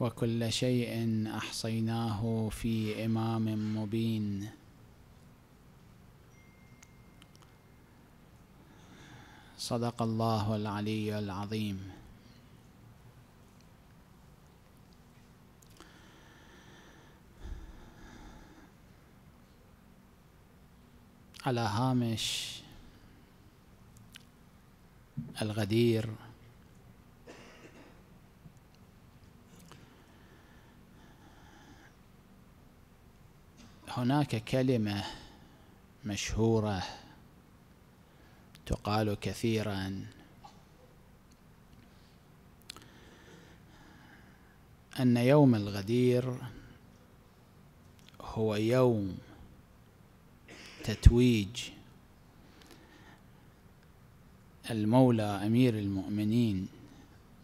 وكل شيء احصيناه في امام مبين صدق الله العلي العظيم على هامش الغدير هناك كلمة مشهورة تقال كثيرا أن يوم الغدير هو يوم تتويج المولى أمير المؤمنين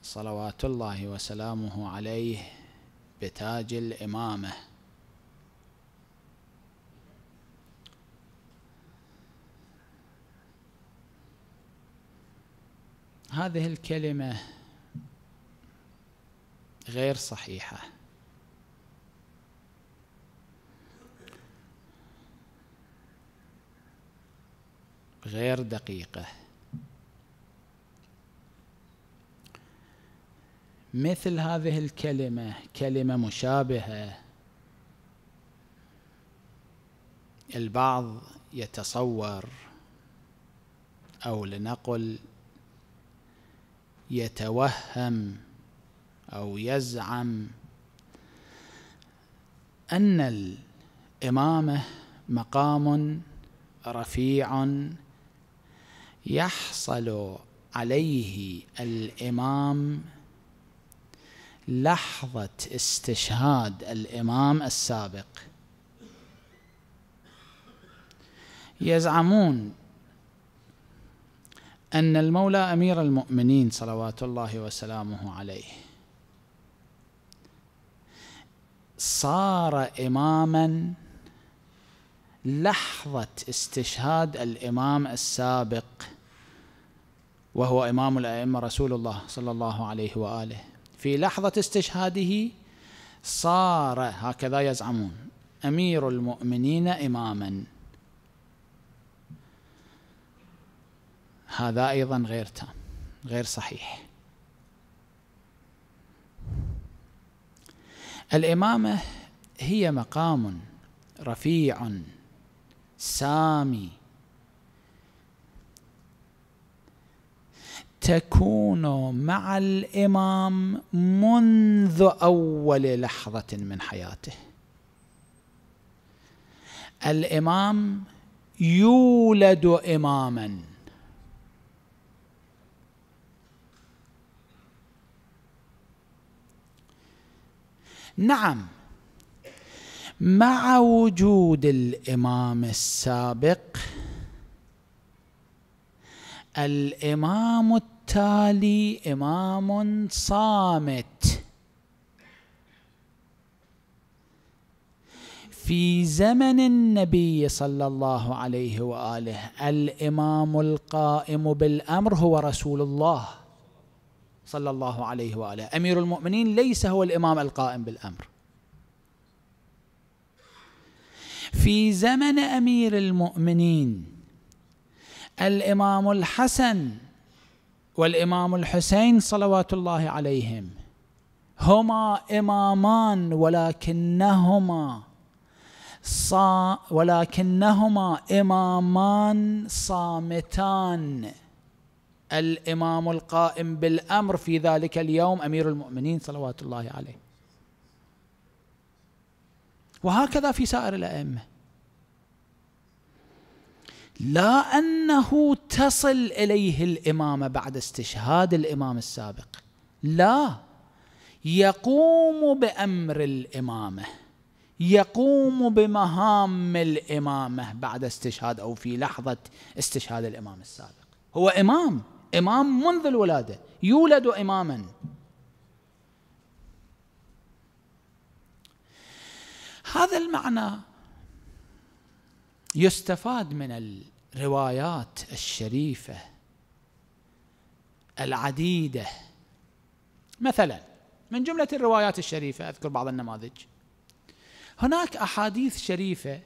صلوات الله وسلامه عليه بتاج الإمامة هذه الكلمة غير صحيحة غير دقيقة مثل هذه الكلمة كلمة مشابهة البعض يتصور أو لنقل يتوهم او يزعم ان الامامه مقام رفيع يحصل عليه الامام لحظه استشهاد الامام السابق يزعمون أن المولى أمير المؤمنين صلوات الله وسلامه عليه صار إماما لحظة استشهاد الإمام السابق وهو إمام الأئمة رسول الله صلى الله عليه وآله في لحظة استشهاده صار هكذا يزعمون أمير المؤمنين إماماً هذا أيضا غير تام غير صحيح الإمامة هي مقام رفيع سامي تكون مع الإمام منذ أول لحظة من حياته الإمام يولد إماماً نعم مع وجود الامام السابق الامام التالي امام صامت في زمن النبي صلى الله عليه واله الامام القائم بالامر هو رسول الله صلى الله عليه واله امير المؤمنين ليس هو الامام القائم بالامر في زمن امير المؤمنين الامام الحسن والامام الحسين صلوات الله عليهم هما امامان ولكنهما صا ولكنهما إمامان صامتان الامام القائم بالامر في ذلك اليوم امير المؤمنين صلوات الله عليه وهكذا في سائر الائمه لا انه تصل اليه الامامه بعد استشهاد الامام السابق لا يقوم بامر الامامه يقوم بمهام الامامه بعد استشهاد او في لحظه استشهاد الامام السابق هو امام إمام منذ الولادة يولد إماما هذا المعنى يستفاد من الروايات الشريفة العديدة مثلا من جملة الروايات الشريفة أذكر بعض النماذج هناك أحاديث شريفة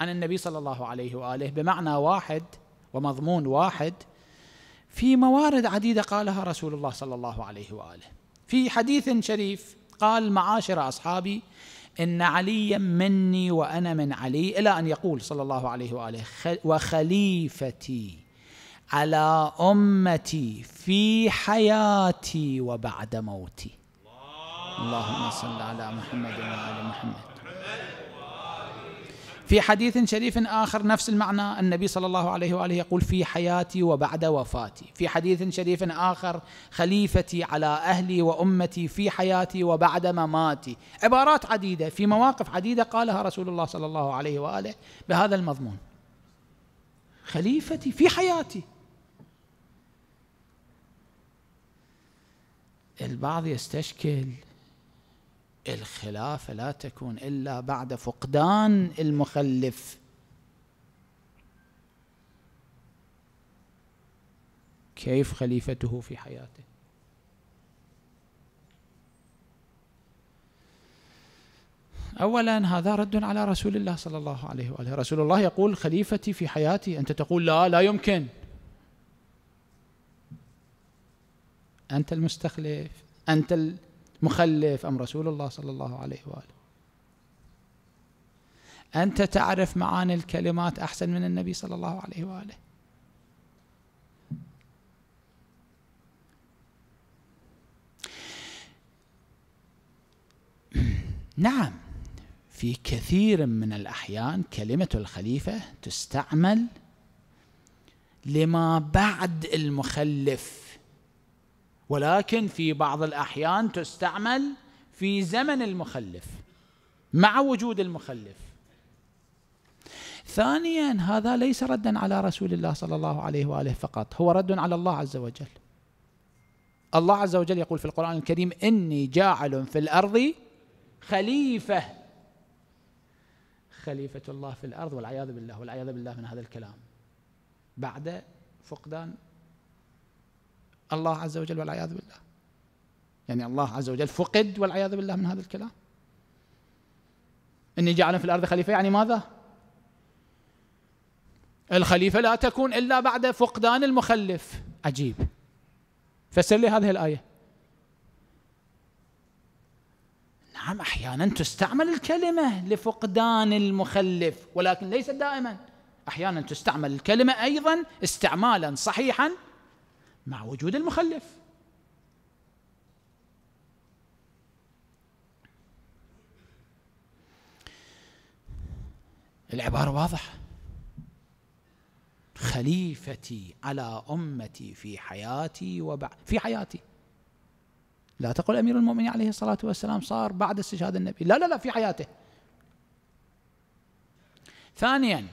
عن النبي صلى الله عليه وآله بمعنى واحد ومضمون واحد في موارد عديده قالها رسول الله صلى الله عليه واله في حديث شريف قال معاشر اصحابي ان عليا مني وانا من علي الى ان يقول صلى الله عليه واله وخليفتي على امتي في حياتي وبعد موتي اللهم صل على محمد وعلى محمد في حديث شريف آخر نفس المعنى النبي صلى الله عليه وآله يقول في حياتي وبعد وفاتي في حديث شريف آخر خليفتي على أهلي وأمتي في حياتي وبعد مماتي عبارات عديدة في مواقف عديدة قالها رسول الله صلى الله عليه وآله بهذا المضمون خليفتي في حياتي البعض يستشكل الخلافة لا تكون إلا بعد فقدان المخلف كيف خليفته في حياته أولا هذا رد على رسول الله صلى الله عليه وآله رسول الله يقول خليفتي في حياتي أنت تقول لا لا يمكن أنت المستخلف أنت مخلف أم رسول الله صلى الله عليه وآله أنت تعرف معاني الكلمات أحسن من النبي صلى الله عليه وآله نعم في كثير من الأحيان كلمة الخليفة تستعمل لما بعد المخلف ولكن في بعض الأحيان تستعمل في زمن المخلف مع وجود المخلف ثانيا هذا ليس ردا على رسول الله صلى الله عليه وآله فقط هو رد على الله عز وجل الله عز وجل يقول في القرآن الكريم إني جاعل في الأرض خليفة خليفة الله في الأرض والعياذ بالله والعياذ بالله من هذا الكلام بعد فقدان الله عز وجل والعياذ بالله يعني الله عز وجل فقد والعياذ بالله من هذا الكلام اني جعل في الارض خليفه يعني ماذا الخليفه لا تكون الا بعد فقدان المخلف عجيب فسر لي هذه الايه نعم احيانا تستعمل الكلمه لفقدان المخلف ولكن ليس دائما احيانا تستعمل الكلمه ايضا استعمالا صحيحا مع وجود المخلف العبارة واضحة خليفتي على أمتي في حياتي وبعد في حياتي لا تقل أمير المؤمنين عليه الصلاة والسلام صار بعد استشهاد النبي لا لا لا في حياته ثانيا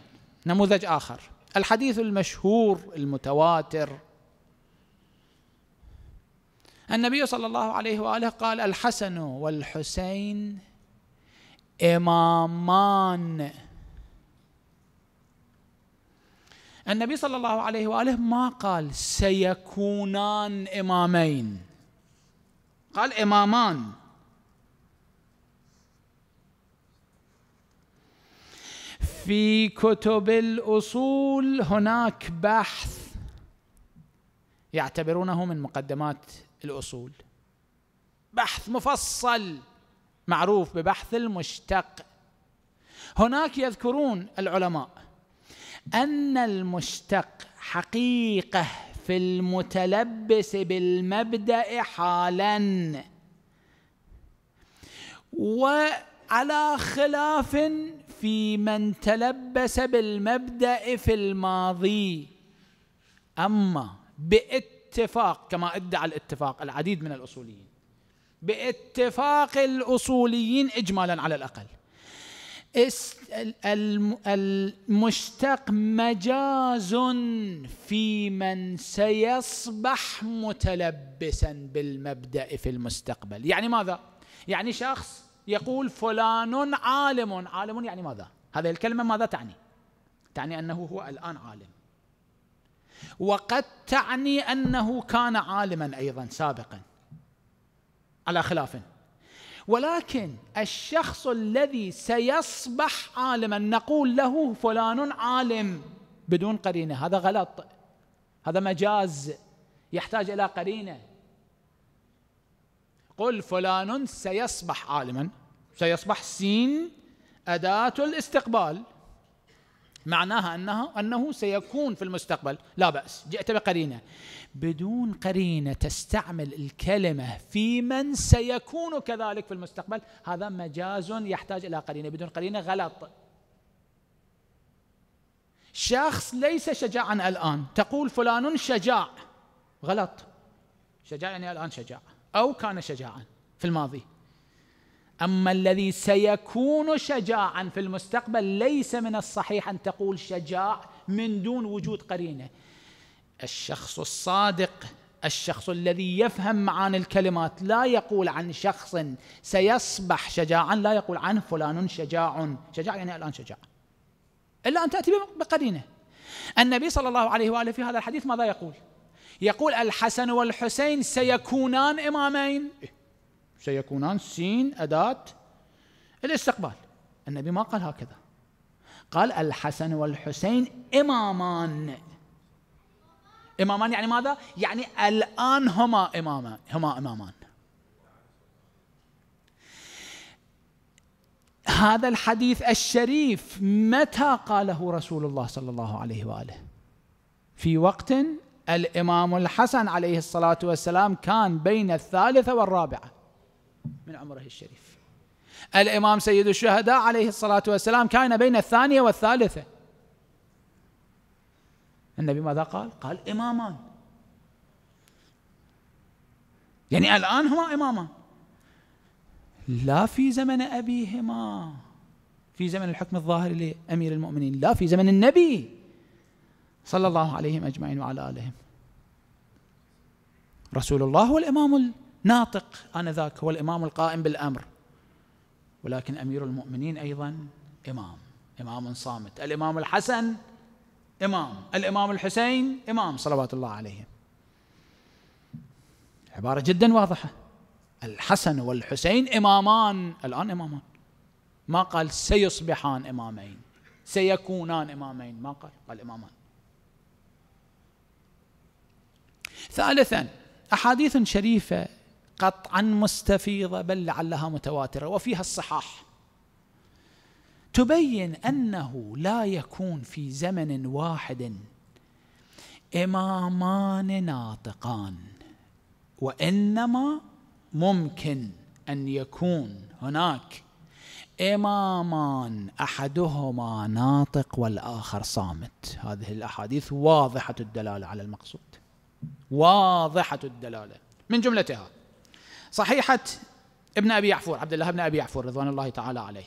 نموذج آخر الحديث المشهور المتواتر النبي صلى الله عليه واله قال الحسن والحسين امامان النبي صلى الله عليه واله ما قال سيكونان امامين قال امامان في كتب الاصول هناك بحث يعتبرونه من مقدمات الأصول بحث مفصل معروف ببحث المشتق هناك يذكرون العلماء أن المشتق حقيقة في المتلبس بالمبدأ حالا وعلى خلاف في من تلبس بالمبدأ في الماضي أما بئت باتفاق كما ادعى الاتفاق العديد من الاصوليين باتفاق الاصوليين اجمالا على الاقل المشتق مجاز في من سيصبح متلبسا بالمبدا في المستقبل يعني ماذا يعني شخص يقول فلان عالم عالم يعني ماذا هذه الكلمه ماذا تعني تعني انه هو الان عالم وقد تعني انه كان عالما ايضا سابقا على خلاف ولكن الشخص الذي سيصبح عالما نقول له فلان عالم بدون قرينه هذا غلط هذا مجاز يحتاج الى قرينه قل فلان سيصبح عالما سيصبح سين اداه الاستقبال معناها أنها أنه سيكون في المستقبل لا بأس جئت بقرينة بدون قرينة تستعمل الكلمة في من سيكون كذلك في المستقبل هذا مجاز يحتاج إلى قرينة بدون قرينة غلط شخص ليس شجاعا الآن تقول فلان شجاع غلط شجاع يعني الآن شجاع أو كان شجاعا في الماضي أما الذي سيكون شجاعا في المستقبل ليس من الصحيح أن تقول شجاع من دون وجود قرينة الشخص الصادق الشخص الذي يفهم معاني الكلمات لا يقول عن شخص سيصبح شجاعا لا يقول عنه فلان شجاع شجاع يعني الآن شجاع إلا أن تأتي بقرينة النبي صلى الله عليه وآله في هذا الحديث ماذا يقول يقول الحسن والحسين سيكونان إمامين سيكونان سين أداة الاستقبال النبي ما قال هكذا قال الحسن والحسين إمامان إمامان يعني ماذا؟ يعني الآن هما إمامان هما إمامان هذا الحديث الشريف متى قاله رسول الله صلى الله عليه واله؟ في وقت الامام الحسن عليه الصلاه والسلام كان بين الثالثه والرابعه. من عمره الشريف الإمام سيد الشهداء عليه الصلاة والسلام كان بين الثانية والثالثة النبي ماذا قال؟ قال إمامان يعني الآن هما إمامان لا في زمن أبيهما في زمن الحكم الظاهر لأمير المؤمنين لا في زمن النبي صلى الله عليهم أجمعين وعلى آلهم رسول الله هو الإمام ناطق آنذاك هو الإمام القائم بالأمر ولكن أمير المؤمنين أيضا إمام إمام صامت الإمام الحسن إمام الإمام الحسين إمام صلوات الله عليهم عبارة جدا واضحة الحسن والحسين إمامان الآن إمامان ما قال سيصبحان إمامين سيكونان إمامين ما قال قال إمامان ثالثا أحاديث شريفة قطعا مستفيضه بل لعلها متواتره وفيها الصحاح تبين انه لا يكون في زمن واحد امامان ناطقان وانما ممكن ان يكون هناك امامان احدهما ناطق والاخر صامت هذه الاحاديث واضحه الدلاله على المقصود واضحه الدلاله من جملتها صحيحة ابن أبي يعفور عبد الله بن أبي يعفور رضوان الله تعالى عليه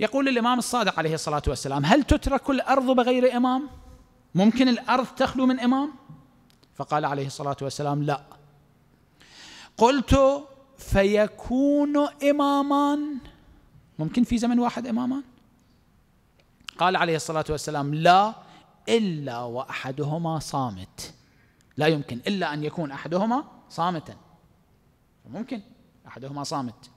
يقول الإمام الصادق عليه الصلاة والسلام هل تترك الأرض بغير إمام؟ ممكن الأرض تخلو من إمام؟ فقال عليه الصلاة والسلام لا قلت فيكون إمامان ممكن في زمن واحد إمامان؟ قال عليه الصلاة والسلام لا إلا وأحدهما صامت لا يمكن إلا أن يكون أحدهما صامتا ممكن أحدهما صامت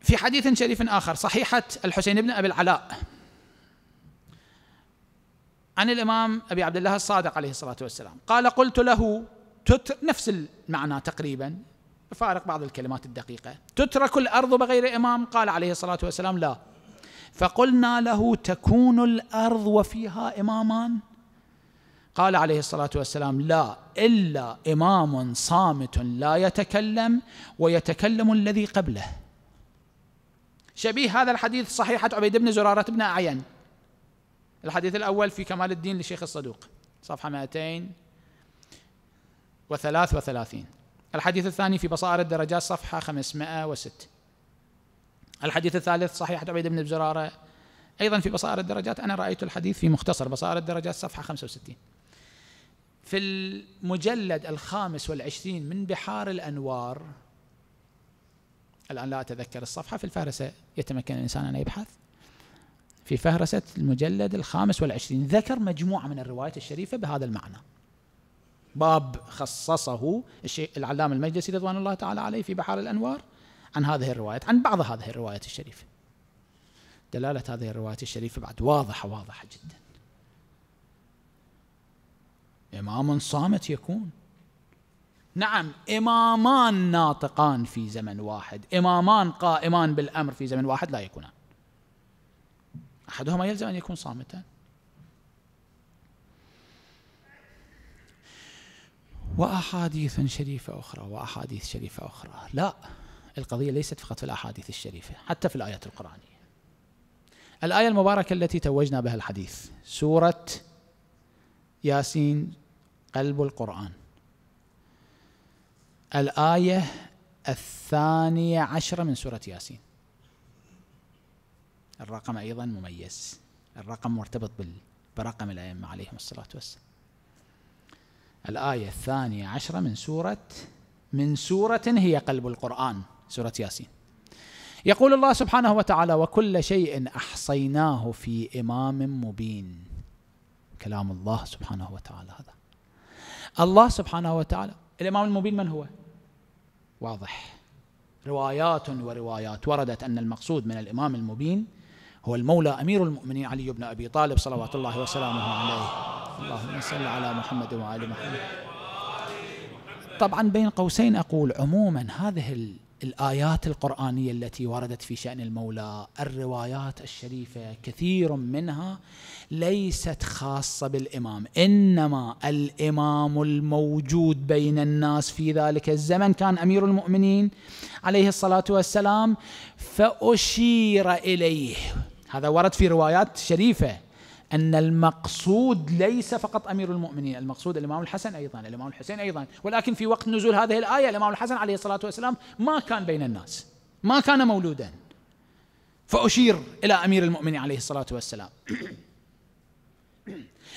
في حديث شريف آخر صحيحة الحسين بن أبي العلاء عن الإمام أبي عبد الله الصادق عليه الصلاة والسلام قال قلت له نفس المعنى تقريبا فارق بعض الكلمات الدقيقة تترك الأرض بغير إمام قال عليه الصلاة والسلام لا فقلنا له تكون الأرض وفيها إمامان قال عليه الصلاة والسلام لا إلا إمام صامت لا يتكلم ويتكلم الذي قبله شبيه هذا الحديث صحيحة عبيد بن زرارة بن أعين الحديث الأول في كمال الدين لشيخ الصدوق صفحة 233 الحديث الثاني في بصائر الدرجات صفحة 506 الحديث الثالث صحيحة عبيد بن زرارة أيضا في بصائر الدرجات أنا رأيت الحديث في مختصر بصائر الدرجات صفحة 65 في المجلد الخامس والعشرين من بحار الأنوار الآن لا أتذكر الصفحة في الفهرسة يتمكن الإنسان أن يبحث في فهرسة المجلد الخامس والعشرين ذكر مجموعة من الروايات الشريفة بهذا المعنى باب خصصه الشيخ العلامة المجلسي رضوان الله تعالى عليه في بحار الأنوار عن هذه الروايات عن بعض هذه الروايات الشريفة دلالة هذه الروايات الشريفة بعد واضحة واضحة جدا إمام صامت يكون نعم إمامان ناطقان في زمن واحد إمامان قائمان بالأمر في زمن واحد لا يكونان أحدهما يلزم أن يكون صامتا وأحاديث شريفة أخرى وأحاديث شريفة أخرى لا القضية ليست فقط في الأحاديث الشريفة حتى في الآيات القرآنية الآية المباركة التي توجنا بها الحديث سورة ياسين قلب القرآن الآية الثانية عشرة من سورة ياسين الرقم أيضا مميز الرقم مرتبط برقم الأئمة عليهم الصلاة والسلام الآية الثانية عشرة من سورة من سورة هي قلب القرآن سورة ياسين يقول الله سبحانه وتعالى وكل شيء أحصيناه في إمام مبين كلام الله سبحانه وتعالى هذا الله سبحانه وتعالى الإمام المبين من هو؟ واضح روايات وروايات وردت أن المقصود من الإمام المبين هو المولى أمير المؤمنين علي بن أبي طالب صلوات الله وسلامه عليه اللهم صل على محمد وعلى محمد طبعا بين قوسين أقول عموما هذه الآيات القرآنية التي وردت في شأن المولى الروايات الشريفة كثير منها ليست خاصة بالإمام إنما الإمام الموجود بين الناس في ذلك الزمن كان أمير المؤمنين عليه الصلاة والسلام فأشير إليه هذا ورد في روايات شريفة أن المقصود ليس فقط أمير المؤمنين المقصود الإمام الحسن أيضا الإمام الحسين أيضا ولكن في وقت نزول هذه الآية الإمام الحسن عليه الصلاة والسلام ما كان بين الناس ما كان مولودا فأشير إلى أمير المؤمنين عليه الصلاة والسلام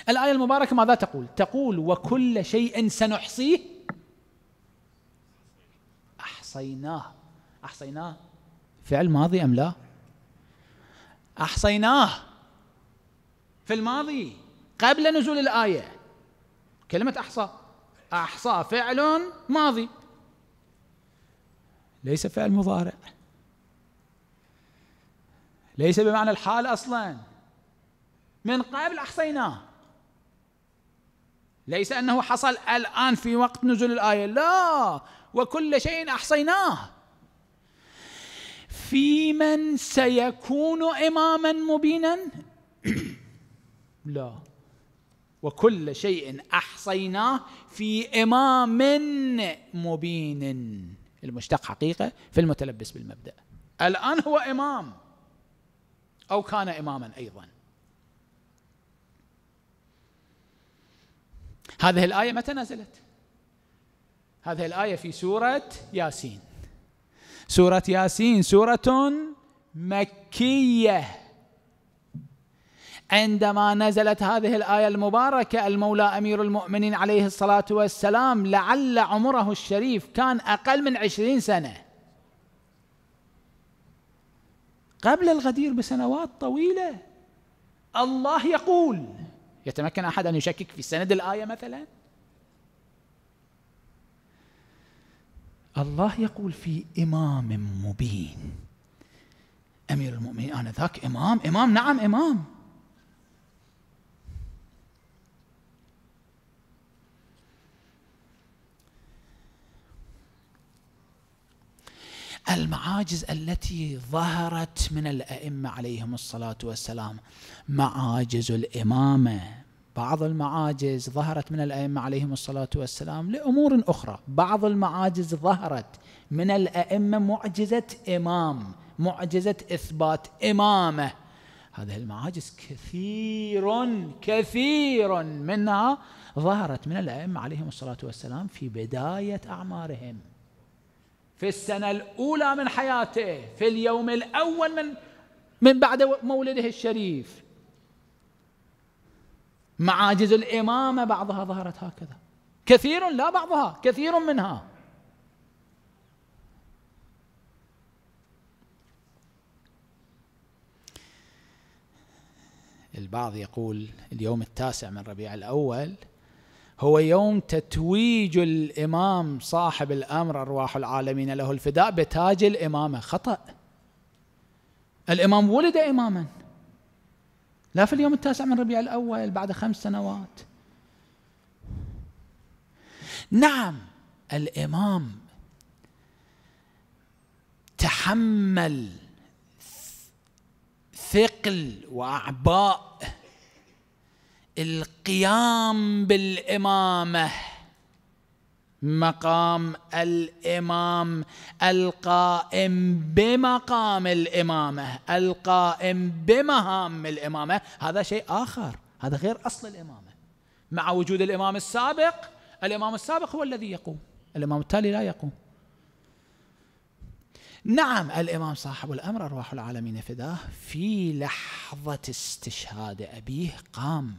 الآية المباركة ماذا تقول؟ تقول وكل شيء سنحصيه أحصيناه أحصيناه فعل ماضي أم لا؟ أحصيناه في الماضي قبل نزول الآية كلمة أحصى أحصى فعل ماضي ليس فعل مضارع ليس بمعنى الحال أصلا من قبل أحصيناه ليس أنه حصل الآن في وقت نزول الآية لا وكل شيء أحصيناه في من سيكون إماما مبينا لا وكل شيء احصيناه في امام مبين المشتق حقيقه في المتلبس بالمبدا الان هو امام او كان اماما ايضا هذه الايه متى نزلت هذه الايه في سوره ياسين سوره ياسين سوره مكيه عندما نزلت هذه الآية المباركة المولى أمير المؤمنين عليه الصلاة والسلام لعل عمره الشريف كان أقل من عشرين سنة قبل الغدير بسنوات طويلة الله يقول يتمكن أحد أن يشكك في سند الآية مثلا الله يقول في إمام مبين أمير المؤمنين أنا ذاك إمام إمام نعم إمام المعاجز التي ظهرت من الائمه عليهم الصلاه والسلام معاجز الامامه بعض المعاجز ظهرت من الائمه عليهم الصلاه والسلام لامور اخرى بعض المعاجز ظهرت من الائمه معجزه امام معجزه اثبات امامه هذه المعاجز كثير كثير منها ظهرت من الائمه عليهم الصلاه والسلام في بدايه اعمارهم في السنة الأولى من حياته في اليوم الأول من من بعد مولده الشريف معاجز الإمامة بعضها ظهرت هكذا كثير لا بعضها كثير منها البعض يقول اليوم التاسع من ربيع الأول هو يوم تتويج الإمام صاحب الأمر أرواح العالمين له الفداء بتاج الإمامة خطأ الإمام ولد إماما لا في اليوم التاسع من ربيع الأول بعد خمس سنوات نعم الإمام تحمل ثقل وأعباء القيام بالامامه مقام الامام القائم بمقام الامامه القائم بمهام الامامه هذا شيء اخر هذا غير اصل الامامه مع وجود الامام السابق الامام السابق هو الذي يقوم الامام التالي لا يقوم نعم الامام صاحب الامر ارواح العالمين فداه في لحظه استشهاد ابيه قام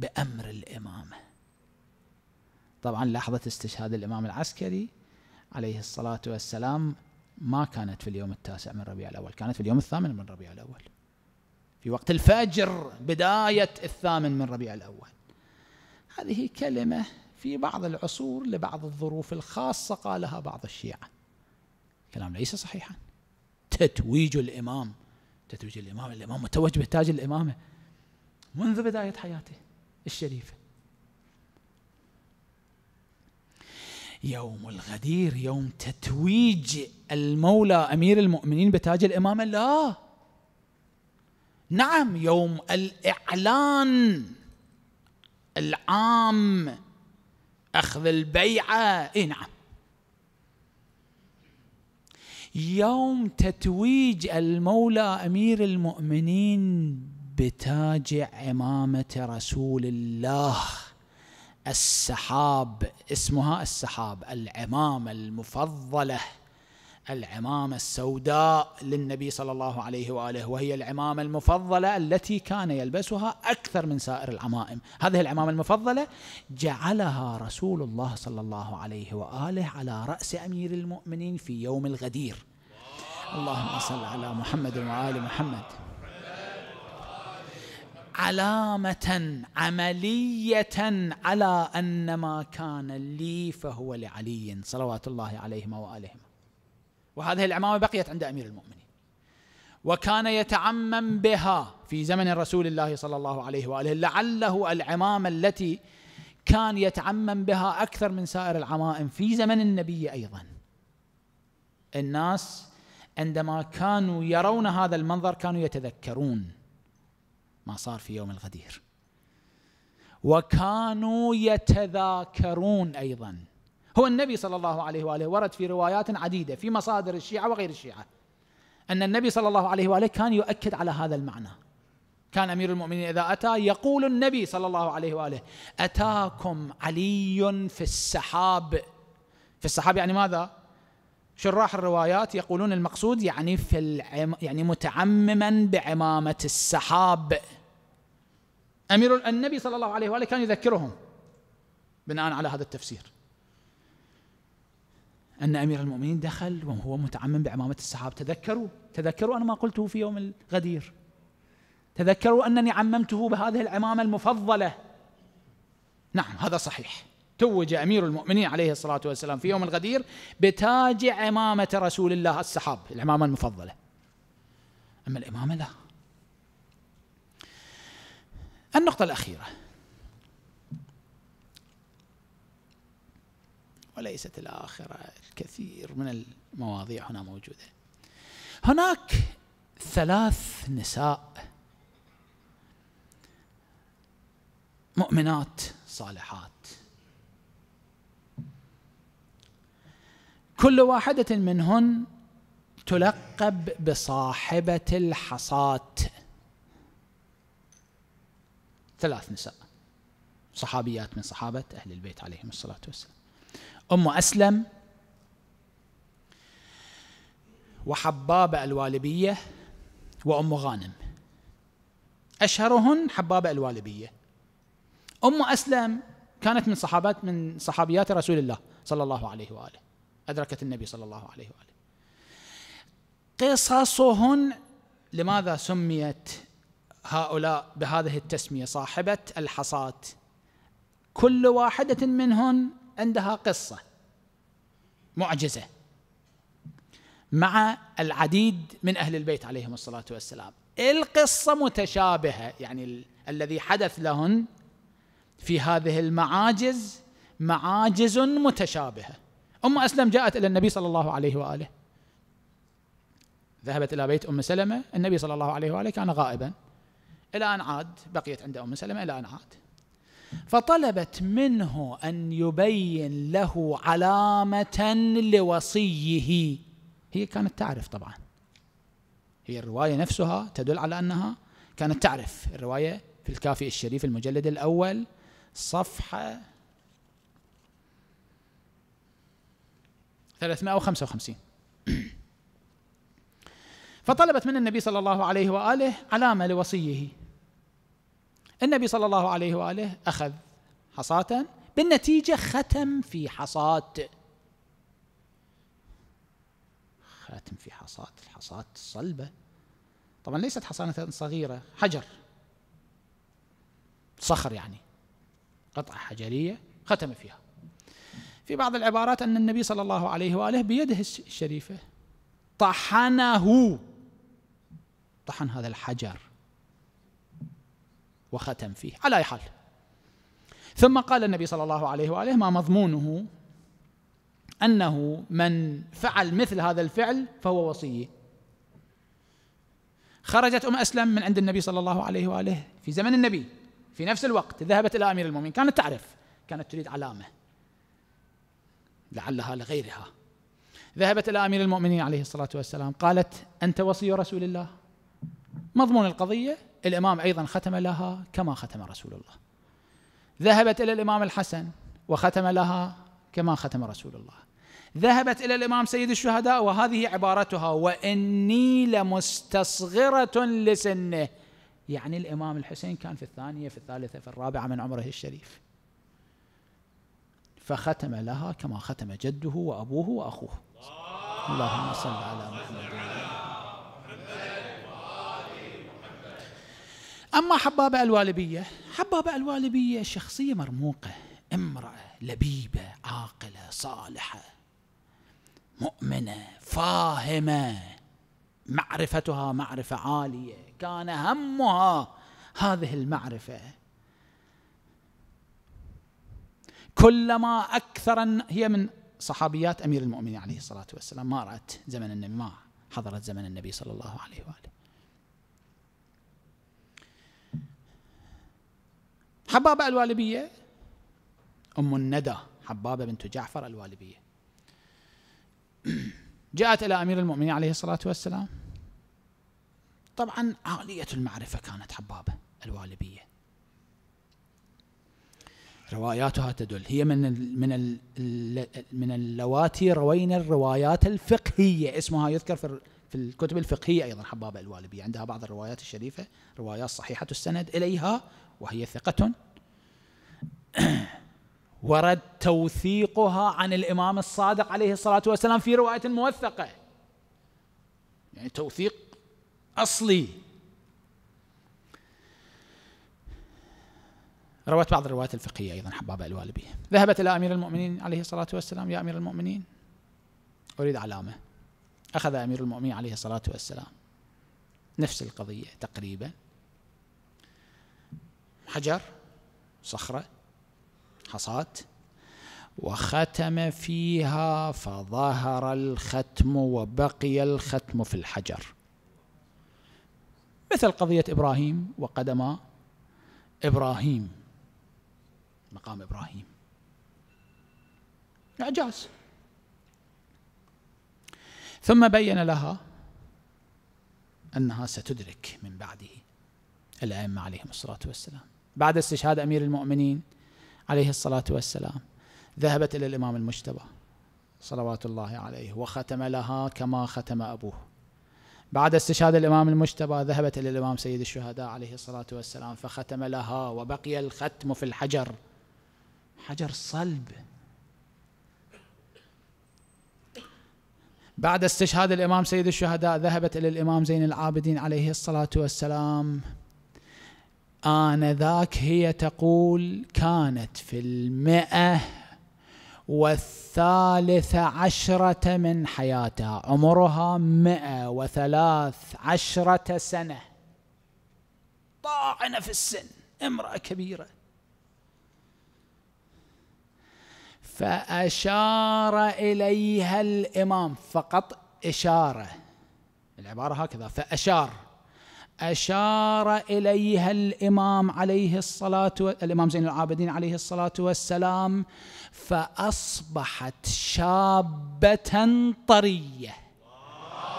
بأمر الإمامة طبعا لحظة استشهاد الإمام العسكري عليه الصلاة والسلام ما كانت في اليوم التاسع من ربيع الأول كانت في اليوم الثامن من ربيع الأول في وقت الفجر بداية الثامن من ربيع الأول هذه كلمة في بعض العصور لبعض الظروف الخاصة قالها بعض الشيعة كلام ليس صحيحا تتويج الإمام تتويج الإمام الإمام متوج بتاج الإمامة منذ بداية حياته الشريفة يوم الغدير يوم تتويج المولى أمير المؤمنين بتاج الإمامة لا نعم يوم الإعلان العام أخذ البيعة إيه نعم يوم تتويج المولى امير المؤمنين بتاج عمامه رسول الله السحاب اسمها السحاب العمامه المفضله العمامه السوداء للنبي صلى الله عليه واله وهي العمامه المفضله التي كان يلبسها اكثر من سائر العمائم، هذه العمامه المفضله جعلها رسول الله صلى الله عليه واله على راس امير المؤمنين في يوم الغدير. اللهم صل على محمد وال محمد. علامه عمليه على ان ما كان لي فهو لعلي صلوات الله عليهما والهما وهذه العمامه بقيت عند امير المؤمنين وكان يتعمم بها في زمن رسول الله صلى الله عليه واله لعله العمامه التي كان يتعمم بها اكثر من سائر العمائم في زمن النبي ايضا الناس عندما كانوا يرون هذا المنظر كانوا يتذكرون ما صار في يوم الغدير وكانوا يتذاكرون ايضا هو النبي صلى الله عليه واله ورد في روايات عديده في مصادر الشيعه وغير الشيعه ان النبي صلى الله عليه واله كان يؤكد على هذا المعنى كان امير المؤمنين اذا اتى يقول النبي صلى الله عليه واله اتاكم علي في السحاب في السحاب يعني ماذا شراح الروايات يقولون المقصود يعني في العم يعني متعمما بعمامة السحاب أمير النبي صلى الله عليه وآله كان يذكرهم بناء على هذا التفسير أن أمير المؤمنين دخل وهو متعمم بعمامة السحاب تذكروا تذكروا أنا ما قلته في يوم الغدير تذكروا أنني عممته بهذه العمامة المفضلة نعم هذا صحيح توج أمير المؤمنين عليه الصلاة والسلام في يوم الغدير بتاج عمامة رسول الله السحاب العمامة المفضلة أما الإمامة لا النقطة الأخيرة وليست الآخرة الكثير من المواضيع هنا موجودة هناك ثلاث نساء مؤمنات صالحات كل واحدة منهن تلقب بصاحبة الحصاة ثلاث نساء صحابيات من صحابة أهل البيت عليهم الصلاة والسلام أم أسلم وحبابة الوالبية وأم غانم أشهرهن حبابة الوالبية أم أسلم كانت من صحابات من صحابيات رسول الله صلى الله عليه وآله أدركت النبي صلى الله عليه وآله قصصهن لماذا سميت هؤلاء بهذه التسمية صاحبة الحصاة كل واحدة منهن عندها قصة معجزة مع العديد من أهل البيت عليهم الصلاة والسلام القصة متشابهة يعني ال الذي حدث لهن في هذه المعاجز معاجز متشابهه أم أسلم جاءت إلى النبي صلى الله عليه وآله ذهبت إلى بيت أم سلمة النبي صلى الله عليه وآله كان غائبا إلى أن عاد بقيت عند أم سلمة إلى أن عاد فطلبت منه أن يبين له علامة لوصيه هي كانت تعرف طبعا هي الرواية نفسها تدل على أنها كانت تعرف الرواية في الكافي الشريف المجلد الأول صفحة 355 فطلبت من النبي صلى الله عليه واله علامه لوصيه النبي صلى الله عليه واله اخذ حصاة بالنتيجه ختم في حصاة ختم في حصاة الحصاة الصلبه طبعا ليست حصانة صغيره حجر صخر يعني قطعه حجريه ختم فيها في بعض العبارات أن النبي صلى الله عليه وآله بيده الشريفة طحنه طحن هذا الحجر وختم فيه على أي حال ثم قال النبي صلى الله عليه وآله ما مضمونه أنه من فعل مثل هذا الفعل فهو وصية خرجت أم أسلم من عند النبي صلى الله عليه وآله في زمن النبي في نفس الوقت ذهبت إلى أمير المؤمنين كانت تعرف كانت تريد علامة لعلها لغيرها ذهبت إلى أمير المؤمنين عليه الصلاة والسلام قالت أنت وصي رسول الله مضمون القضية الإمام أيضا ختم لها كما ختم رسول الله ذهبت إلى الإمام الحسن وختم لها كما ختم رسول الله ذهبت إلى الإمام سيد الشهداء وهذه عبارتها وإني لمستصغرة لسنه يعني الإمام الحسين كان في الثانية في الثالثة في الرابعة من عمره الشريف فختم لها كما ختم جده وأبوه وأخوه اللهم صل على محمد أما حبابة الوالبية حبابة الوالبية شخصية مرموقة امرأة لبيبة عاقلة صالحة مؤمنة فاهمة معرفتها معرفة عالية كان همها هذه المعرفة كلما أكثر هي من صحابيات أمير المؤمنين عليه الصلاة والسلام ما رأت زمن النبي ما حضرت زمن النبي صلى الله عليه وآله حبابة الوالبية أم الندى حبابة بنت جعفر الوالبية جاءت إلى أمير المؤمنين عليه الصلاة والسلام طبعا عالية المعرفة كانت حبابة الوالبية رواياتها تدل هي من من من اللواتي روينا الروايات الفقهيه اسمها يذكر في في الكتب الفقهيه ايضا حبابه الوالبي عندها بعض الروايات الشريفه روايات صحيحه السند اليها وهي ثقه ورد توثيقها عن الامام الصادق عليه الصلاه والسلام في روايه موثقه يعني توثيق اصلي روت بعض الروايات الفقهية أيضا حبابة الوالبية ذهبت إلى أمير المؤمنين عليه الصلاة والسلام يا أمير المؤمنين أريد علامة أخذ أمير المؤمنين عليه الصلاة والسلام نفس القضية تقريبا حجر صخرة حصات وختم فيها فظهر الختم وبقي الختم في الحجر مثل قضية إبراهيم وقدم إبراهيم مقام إبراهيم إعجاز ثم بين لها أنها ستدرك من بعده الأئمة عليهم الصلاة والسلام بعد استشهاد أمير المؤمنين عليه الصلاة والسلام ذهبت إلى الإمام المجتبى صلوات الله عليه وختم لها كما ختم أبوه بعد استشهاد الإمام المجتبى ذهبت إلى الإمام سيد الشهداء عليه الصلاة والسلام فختم لها وبقي الختم في الحجر حجر صلب بعد استشهاد الإمام سيد الشهداء ذهبت إلى الإمام زين العابدين عليه الصلاة والسلام آنذاك هي تقول كانت في المئة والثالثة عشرة من حياتها عمرها مئة وثلاث عشرة سنة طاعنة في السن امرأة كبيرة فأشار إليها الإمام فقط إشارة العبارة هكذا فأشار أشار إليها الإمام عليه الصلاة الإمام زين العابدين عليه الصلاة والسلام فأصبحت شابة طرية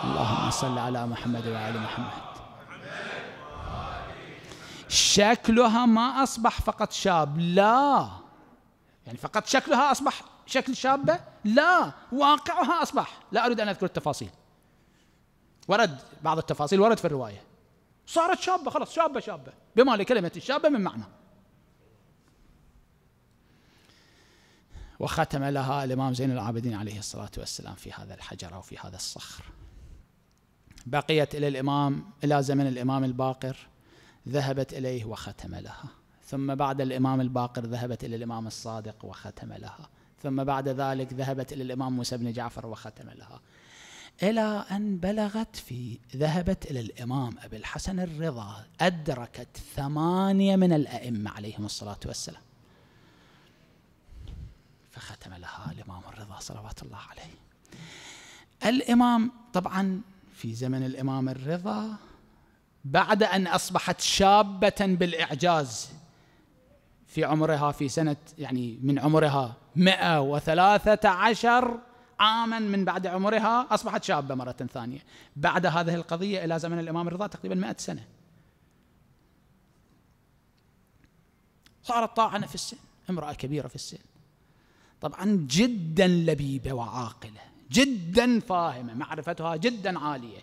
اللهم صل على محمد وعلى محمد شكلها ما أصبح فقط شاب لا يعني فقط شكلها أصبح شكل شابة لا واقعها أصبح لا أريد أن أذكر التفاصيل ورد بعض التفاصيل ورد في الرواية صارت شابة خلاص شابة شابة بما لكلمة الشابة من معنى وختم لها الإمام زين العابدين عليه الصلاة والسلام في هذا الحجر أو في هذا الصخر بقيت إلى الإمام إلى زمن الإمام الباقر ذهبت إليه وختم لها ثم بعد الإمام الباقر ذهبت إلى الإمام الصادق وختم لها ثم بعد ذلك ذهبت إلى الإمام موسى بن جعفر وختم لها إلى أن بلغت في ذهبت إلى الإمام أبي الحسن الرضا أدركت ثمانية من الأئمة عليهم الصلاة والسلام فختم لها الإمام الرضا صلوات الله عليه الإمام طبعا في زمن الإمام الرضا بعد أن أصبحت شابة بالإعجاز في عمرها في سنة يعني من عمرها 113 عاما من بعد عمرها أصبحت شابة مرة ثانية بعد هذه القضية إلى زمن الإمام الرضا تقريبا 100 سنة صارت طاعنة في السن امرأة كبيرة في السن طبعا جدا لبيبة وعاقلة جدا فاهمة معرفتها جدا عالية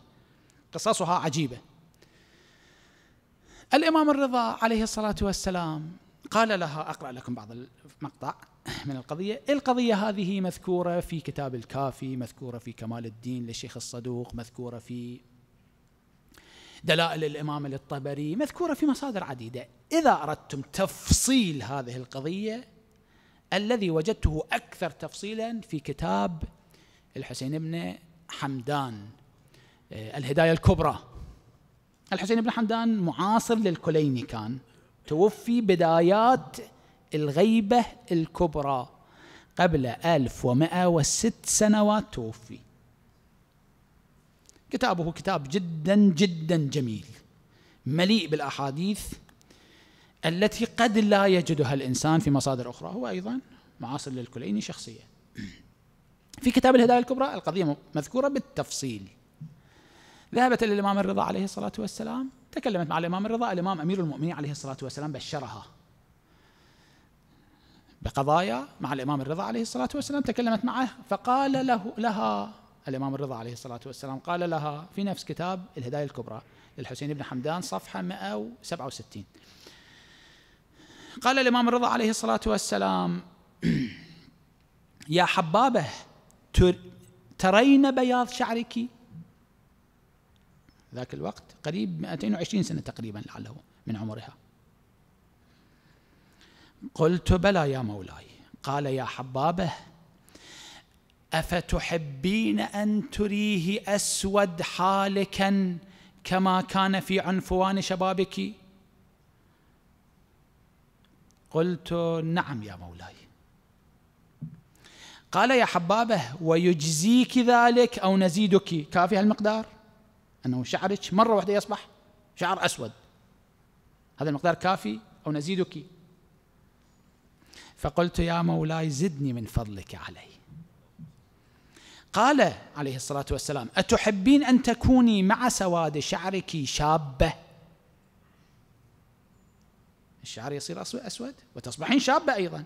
قصصها عجيبة الإمام الرضا عليه الصلاة والسلام قال لها أقرأ لكم بعض المقطع من القضية القضية هذه مذكورة في كتاب الكافي مذكورة في كمال الدين للشيخ الصدوق مذكورة في دلائل الإمام للطبري مذكورة في مصادر عديدة إذا أردتم تفصيل هذه القضية الذي وجدته أكثر تفصيلا في كتاب الحسين بن حمدان آه، الهداية الكبرى الحسين بن حمدان معاصر للكليني كان توفي بدايات الغيبة الكبرى قبل 1106 سنوات توفي كتابه كتاب جدا جدا جميل مليء بالأحاديث التي قد لا يجدها الإنسان في مصادر أخرى هو أيضا معاصر للكليني شخصيا في كتاب الهداية الكبرى القضية مذكورة بالتفصيل ذهبت إلى الإمام الرضا عليه الصلاة والسلام تكلمت مع الإمام الرضا الإمام أمير المؤمنين عليه الصلاة والسلام بشرها بقضايا مع الإمام الرضا عليه الصلاة والسلام تكلمت معه فقال له لها الإمام الرضا عليه الصلاة والسلام قال لها في نفس كتاب الهداية الكبرى للحسين بن حمدان صفحة 167 قال الإمام الرضا عليه الصلاة والسلام يا حبابة ترين بياض شعرك ذاك الوقت قريب 220 سنة تقريبا لعله من عمرها قلت بلى يا مولاي قال يا حبابه افتحبين ان تريه اسود حالكا كما كان في عنفوان شبابك قلت نعم يا مولاي قال يا حبابه ويجزيك ذلك او نزيدك كافي هالمقدار انه شعرك مره واحده يصبح شعر اسود هذا المقدار كافي او نزيدك فقلت يا مولاي زدني من فضلك علي قال عليه الصلاه والسلام اتحبين ان تكوني مع سواد شعرك شابه الشعر يصير اسود وتصبحين شابه ايضا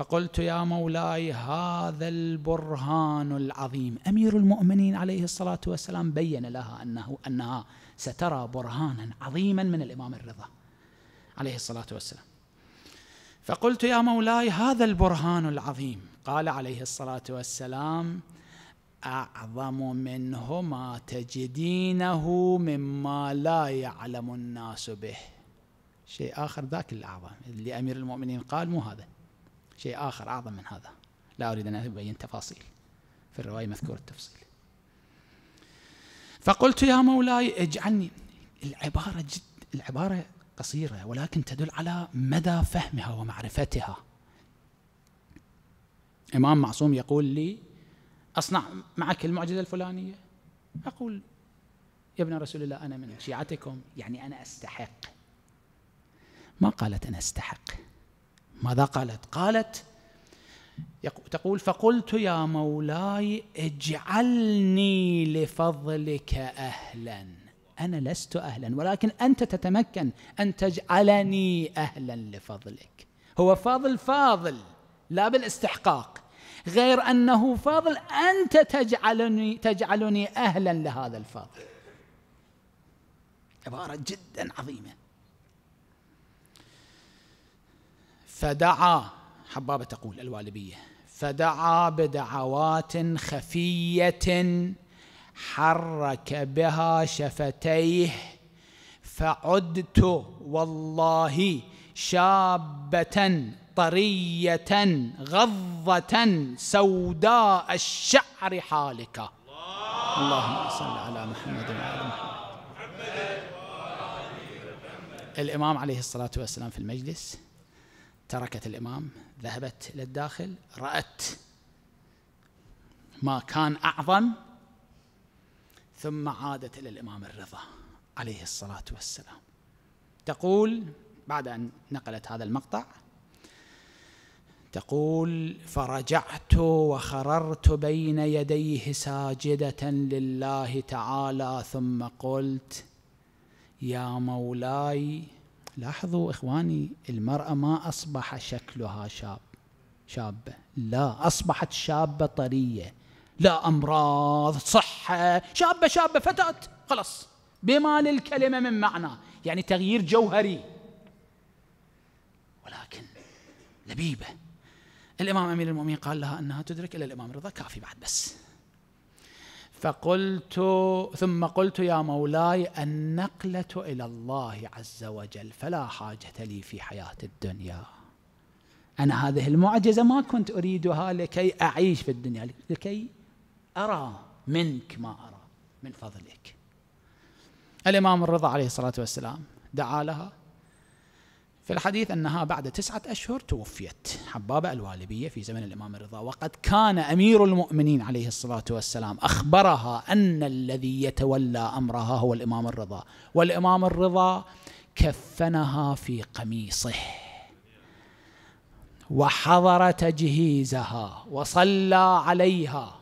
فقلت يا مولاي هذا البرهان العظيم امير المؤمنين عليه الصلاه والسلام بين لها انه انها سترى برهانا عظيما من الامام الرضا عليه الصلاه والسلام فقلت يا مولاي هذا البرهان العظيم قال عليه الصلاه والسلام اعظم منه ما تجدينه مما لا يعلم الناس به شيء اخر ذاك الاعظم اللي امير المؤمنين قال مو هذا شيء آخر أعظم من هذا لا أريد أن أبين تفاصيل في الرواية مذكور التفصيل فقلت يا مولاي اجعلني العبارة جد العبارة قصيرة ولكن تدل على مدى فهمها ومعرفتها إمام معصوم يقول لي أصنع معك المعجزة الفلانية أقول يا ابن رسول الله أنا من شيعتكم يعني أنا أستحق ما قالت أنا أستحق ماذا قالت؟ قالت تقول فقلت يا مولاي اجعلني لفضلك اهلا انا لست اهلا ولكن انت تتمكن ان تجعلني اهلا لفضلك هو فاضل فاضل لا بالاستحقاق غير انه فاضل انت تجعلني تجعلني اهلا لهذا الفضل عباره جدا عظيمه فدعا حبابة تقول الوالبية فدعا بدعوات خفية حرك بها شفتيه فعدت والله شابة طرية غضة سوداء الشعر حالك اللهم صل على محمد وعلى محمد الإمام عليه الصلاة والسلام في المجلس تركت الإمام ذهبت إلى الداخل رأت ما كان أعظم ثم عادت إلى الإمام الرضا عليه الصلاة والسلام تقول بعد أن نقلت هذا المقطع تقول فرجعت وخررت بين يديه ساجدة لله تعالى ثم قلت يا مولاي لاحظوا إخواني المرأة ما أصبح شكلها شاب شابة لا أصبحت شابة طرية لا أمراض صحة شابة شابة فتاة خلاص بما للكلمة من معنى يعني تغيير جوهري ولكن لبيبة الإمام أمير المؤمنين قال لها أنها تدرك إلا الإمام رضا كافي بعد بس فقلت ثم قلت يا مولاي النقلة إلى الله عز وجل فلا حاجة لي في حياة الدنيا أنا هذه المعجزة ما كنت أريدها لكي أعيش في الدنيا لكي أرى منك ما أرى من فضلك الإمام الرضا عليه الصلاة والسلام دعا لها في الحديث أنها بعد تسعة أشهر توفيت حبابة الوالبية في زمن الإمام الرضا وقد كان أمير المؤمنين عليه الصلاة والسلام أخبرها أن الذي يتولى أمرها هو الإمام الرضا والإمام الرضا كفنها في قميصه وحضر تجهيزها وصلى عليها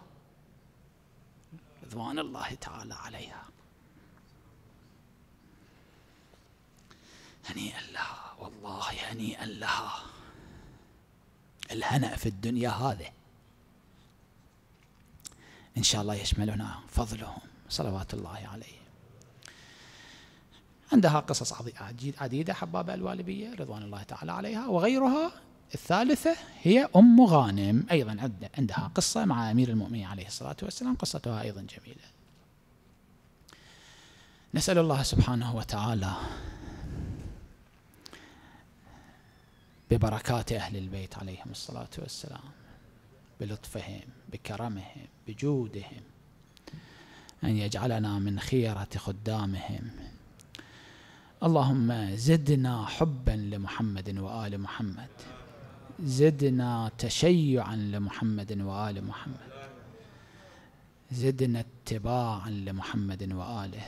رضوان الله تعالى عليها هنيئا لها الله هنيئا يعني لها الهنأ في الدنيا هذه إن شاء الله يشملنا فضلهم صلوات الله عليه عندها قصص عديدة حبابة الوالبية رضوان الله تعالى عليها وغيرها الثالثة هي أم غانم أيضا عندها قصة مع أمير المؤمنين عليه الصلاة والسلام قصتها أيضا جميلة نسأل الله سبحانه وتعالى ببركات أهل البيت عليهم الصلاة والسلام بلطفهم بكرمهم بجودهم أن يجعلنا من خيرة خدامهم اللهم زدنا حبا لمحمد وآل محمد زدنا تشيعا لمحمد وآل محمد زدنا اتباعا لمحمد وآله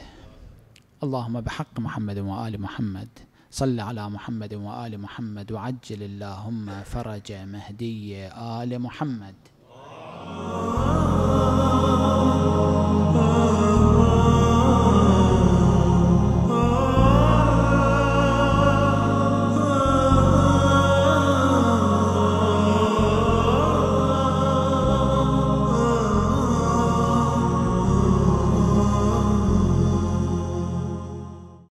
اللهم بحق محمد وآل محمد صل على محمد وآل محمد وعجل اللهم فرج مهدي آل محمد